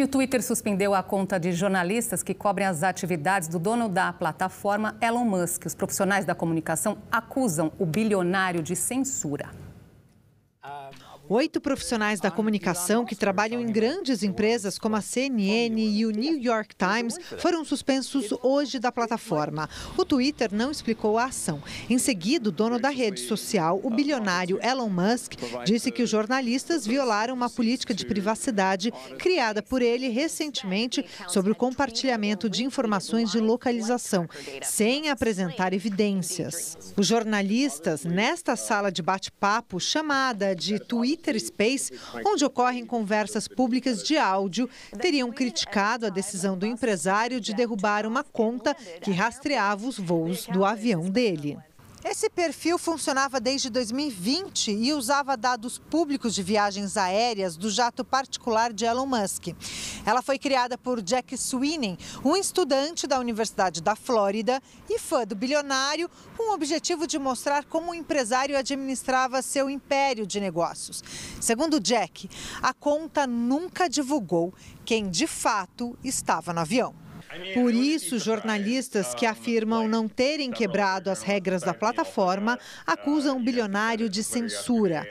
E o Twitter suspendeu a conta de jornalistas que cobrem as atividades do dono da plataforma, Elon Musk. Os profissionais da comunicação acusam o bilionário de censura. Ah, Oito profissionais da ah, comunicação que trabalham em grandes empresas como a CNN e o New York Times foram suspensos hoje da plataforma. O Twitter não explicou a ação. Em seguida, o dono da rede social, o bilionário Elon Musk, disse que os jornalistas violaram uma política de privacidade criada por ele recentemente sobre o compartilhamento de informações de localização, sem apresentar evidências. Os jornalistas, nesta sala de bate-papo, chamada de Twitter, Interspace, onde ocorrem conversas públicas de áudio, teriam criticado a decisão do empresário de derrubar uma conta que rastreava os voos do avião dele. Esse perfil funcionava desde 2020 e usava dados públicos de viagens aéreas do jato particular de Elon Musk. Ela foi criada por Jack Sweeney, um estudante da Universidade da Flórida e fã do bilionário, com o objetivo de mostrar como o empresário administrava seu império de negócios. Segundo Jack, a conta nunca divulgou quem de fato estava no avião. Por isso, jornalistas que afirmam não terem quebrado as regras da plataforma acusam o bilionário de censura.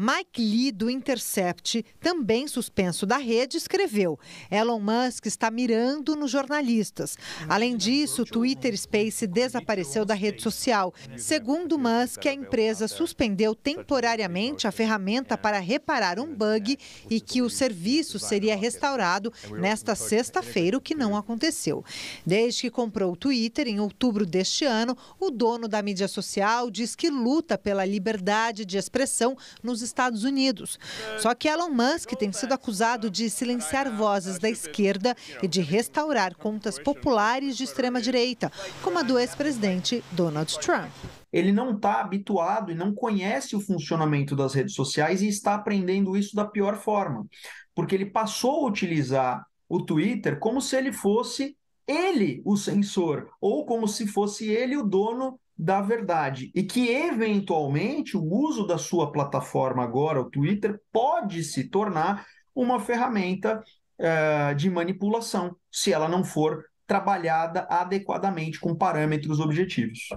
Mike Lee, do Intercept, também suspenso da rede, escreveu: Elon Musk está mirando nos jornalistas. Além disso, o Twitter Space desapareceu da rede social. Segundo Musk, a empresa suspendeu temporariamente a ferramenta para reparar um bug e que o serviço seria restaurado nesta sexta-feira, o que não aconteceu. Desde que comprou o Twitter, em outubro deste ano, o dono da mídia social diz que luta pela liberdade de expressão nos Estados Unidos. Só que Elon Musk tem sido acusado de silenciar vozes da esquerda e de restaurar contas populares de extrema-direita, como a do ex-presidente Donald Trump ele não está habituado e não conhece o funcionamento das redes sociais e está aprendendo isso da pior forma, porque ele passou a utilizar o Twitter como se ele fosse ele o censor, ou como se fosse ele o dono da verdade e que eventualmente o uso da sua plataforma agora, o Twitter, pode se tornar uma ferramenta uh, de manipulação, se ela não for trabalhada adequadamente com parâmetros objetivos.